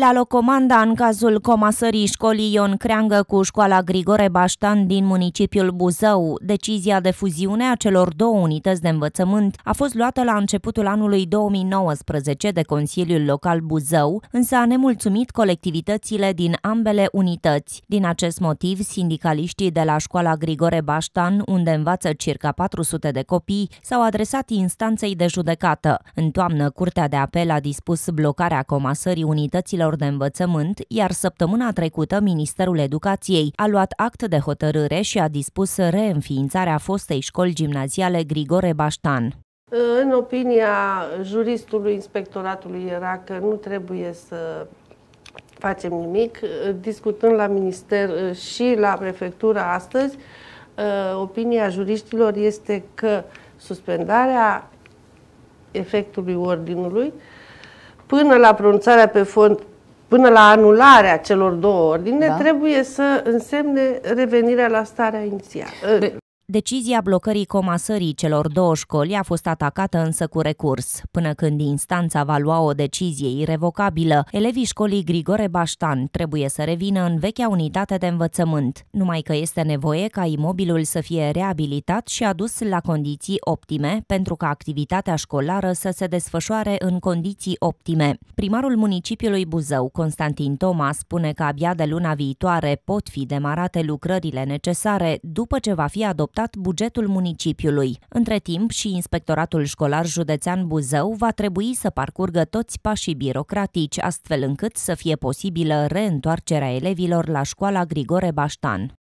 La locomanda, în cazul comasării școlii Ion Creangă cu școala Grigore Baștan din municipiul Buzău, decizia de fuziune a celor două unități de învățământ a fost luată la începutul anului 2019 de Consiliul Local Buzău, însă a nemulțumit colectivitățile din ambele unități. Din acest motiv, sindicaliștii de la școala Grigore Baștan, unde învață circa 400 de copii, s-au adresat instanței de judecată. În toamnă, Curtea de Apel a dispus blocarea comasării unităților instituțiilor de învățământ, iar săptămâna trecută Ministerul Educației a luat act de hotărâre și a dispus reînființarea fostei școli gimnaziale Grigore Baștan. În opinia juristului inspectoratului era că nu trebuie să facem nimic. Discutând la minister și la Prefectură astăzi, opinia juriștilor este că suspendarea efectului ordinului până la pronunțarea pe fond până la anularea celor două ordine, da. trebuie să însemne revenirea la starea inițială. Deci, Decizia blocării comasării celor două școli a fost atacată însă cu recurs. Până când instanța va lua o decizie irrevocabilă, elevii școlii Grigore Baștan trebuie să revină în vechea unitate de învățământ, numai că este nevoie ca imobilul să fie reabilitat și adus la condiții optime pentru ca activitatea școlară să se desfășoare în condiții optime. Primarul municipiului Buzău, Constantin Toma, spune că abia de luna viitoare pot fi demarate lucrările necesare după ce va fi adoptat afectat bugetul municipiului. Între timp și Inspectoratul Școlar Județean Buzău va trebui să parcurgă toți pașii birocratici, astfel încât să fie posibilă reîntoarcerea elevilor la școala Grigore Baștan.